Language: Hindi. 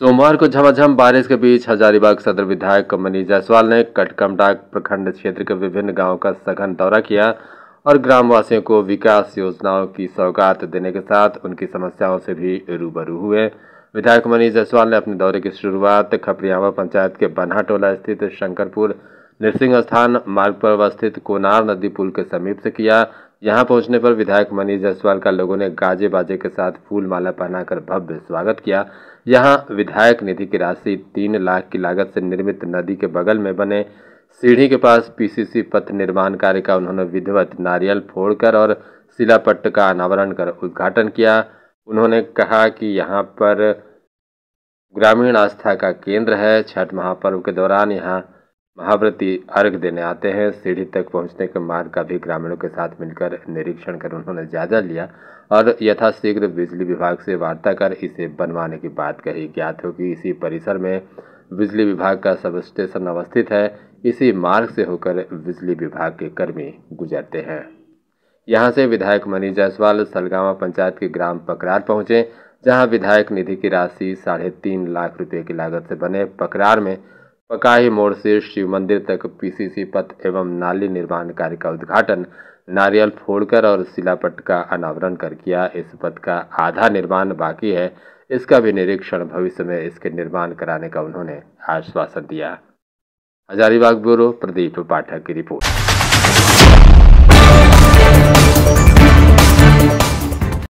सोमवार को झमाझम बारिश के बीच हजारीबाग सदर विधायक मनीष जायसवाल ने कटकमडाक प्रखंड क्षेत्र के विभिन्न गांवों का सघन दौरा किया और ग्रामवासियों को विकास योजनाओं की सौगात देने के साथ उनकी समस्याओं से भी रूबरू हुए विधायक मनीष जायसवाल ने अपने दौरे की शुरुआत खपरियावा पंचायत के बन्हाटोला स्थित शंकरपुर नृसिंह स्थान मार्ग पर अवस्थित कोनार नदी पुल के समीप से किया यहां पहुंचने पर विधायक मनीष जायसवाल का लोगों ने गाजे बाजे के साथ फूल माला पहनाकर भव्य स्वागत किया यहां विधायक निधि की राशि तीन लाख की लागत से निर्मित नदी के बगल में बने सीढ़ी के पास पीसीसी पथ निर्माण कार्य का उन्होंने विधिवत नारियल फोड़कर और शिलापट्ट का अनावरण कर उद्घाटन किया उन्होंने कहा कि यहाँ पर ग्रामीण आस्था का केंद्र है छठ महापर्व के दौरान यहाँ महाव्रती अर्घ देने आते हैं सीढ़ी तक पहुंचने के मार्ग का भी ग्रामीणों के साथ मिलकर निरीक्षण कर उन्होंने जायजा लिया और यथाशीघ्र बिजली विभाग से वार्ता कर इसे बनवाने की बात कही ज्ञात हो कि इसी परिसर में बिजली विभाग का सब स्टेशन अवस्थित है इसी मार्ग से होकर बिजली विभाग के कर्मी गुजरते हैं यहाँ से विधायक मनीष जायसवाल सलगावा पंचायत के ग्राम पकरार पहुँचे जहाँ विधायक निधि की राशि साढ़े तीन लाख रुपये की लागत से बने पकरार में पकाही मोड़ से शिव मंदिर तक पीसीसी पथ एवं नाली निर्माण कार्य का उद्घाटन नारियल फोड़कर और शिलापट का अनावरण कर किया इस पथ का आधा निर्माण बाकी है इसका भी निरीक्षण भविष्य में इसके निर्माण कराने का उन्होंने आश्वासन दिया हजारीबाग ब्यूरो प्रदीप पाठक की रिपोर्ट